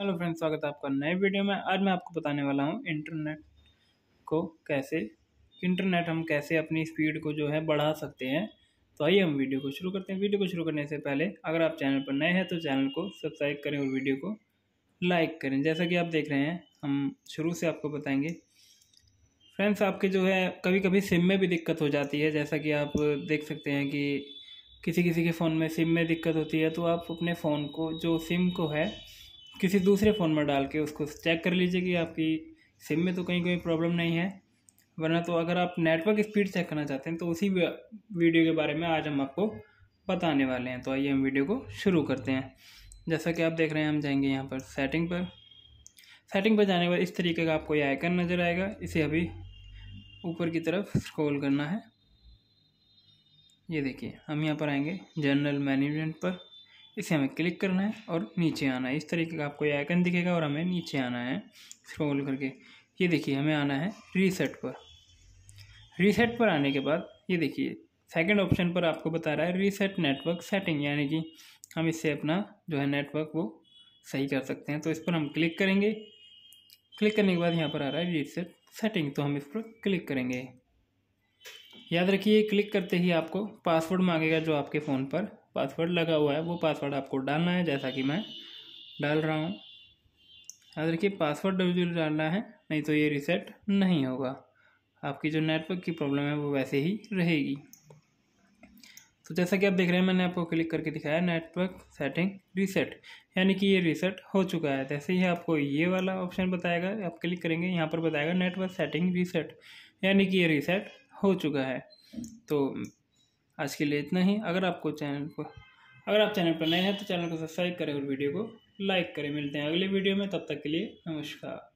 hello friends स्वागत है आपका नए वीडियो में आज मैं आपको बताने वाला हूँ इंटरनेट को कैसे इंटरनेट हम कैसे अपनी स्पीड को जो है बढ़ा सकते हैं तो आइए हम वीडियो को शुरू करते हैं वीडियो को शुरू करने से पहले अगर आप चैनल पर नए हैं तो चैनल को सब्सक्राइब करें और वीडियो को लाइक करें जैसा कि आप देख रहे हैं हम शुरू से आपको बताएँगे फ्रेंड्स आपके जो है कभी कभी सिम में भी दिक्कत हो जाती है जैसा कि आप देख सकते हैं कि किसी किसी के फ़ोन में सिम में दिक्कत होती है तो आप अपने फ़ोन को जो सिम को है किसी दूसरे फ़ोन में डाल के उसको चेक कर लीजिए कि आपकी सिम में तो कहीं कोई प्रॉब्लम नहीं है वरना तो अगर आप नेटवर्क स्पीड चेक करना चाहते हैं तो उसी वीडियो के बारे में आज हम आपको बताने वाले हैं तो आइए हम वीडियो को शुरू करते हैं जैसा कि आप देख रहे हैं हम जाएंगे यहाँ पर सेटिंग पर सेटिंग पर जाने के बाद इस तरीके का आपको ये आइकन नज़र आएगा इसे अभी ऊपर की तरफ स्क्रॉल करना है ये देखिए हम यहाँ पर आएंगे जनरल मैनेजमेंट पर इसे हमें क्लिक करना है और नीचे आना है इस तरीके का आपको ये आइकन दिखेगा और हमें नीचे आना है स्क्रॉल करके ये देखिए हमें आना है रीसेट पर रीसेट पर आने के बाद ये देखिए सेकंड ऑप्शन पर आपको बता रहा है रीसेट नेटवर्क सेटिंग यानी कि हम इससे अपना जो है नेटवर्क वो सही कर सकते हैं तो इस पर हम क्लिक करेंगे क्लिक करने के बाद यहाँ पर आ रहा है रीसेट सेटिंग तो हम इस पर क्लिक करेंगे याद रखिए क्लिक करते ही आपको पासवर्ड मांगेगा जो आपके फ़ोन पर पासवर्ड लगा हुआ है वो पासवर्ड आपको डालना है जैसा कि मैं डाल रहा हूँ याद रखिए पासवर्ड डब्ल्यू डालना है नहीं तो ये रिसेट नहीं होगा आपकी जो नेटवर्क की प्रॉब्लम है वो वैसे ही रहेगी तो जैसा कि आप देख रहे हैं मैंने आपको क्लिक करके दिखाया नेटवर्क सेटिंग रीसेट यानी कि ये रीसेट हो चुका है जैसे ही आपको ये वाला ऑप्शन बताएगा आप क्लिक करेंगे यहाँ पर बताएगा नेटवर्क सेटिंग रीसेट यानी कि ये रीसेट हो चुका है तो आज के लिए इतना ही अगर आपको चैनल को अगर आप चैनल पर नए हैं तो चैनल को सब्सक्राइब करें और वीडियो को लाइक करें मिलते हैं अगले वीडियो में तब तक के लिए नमस्कार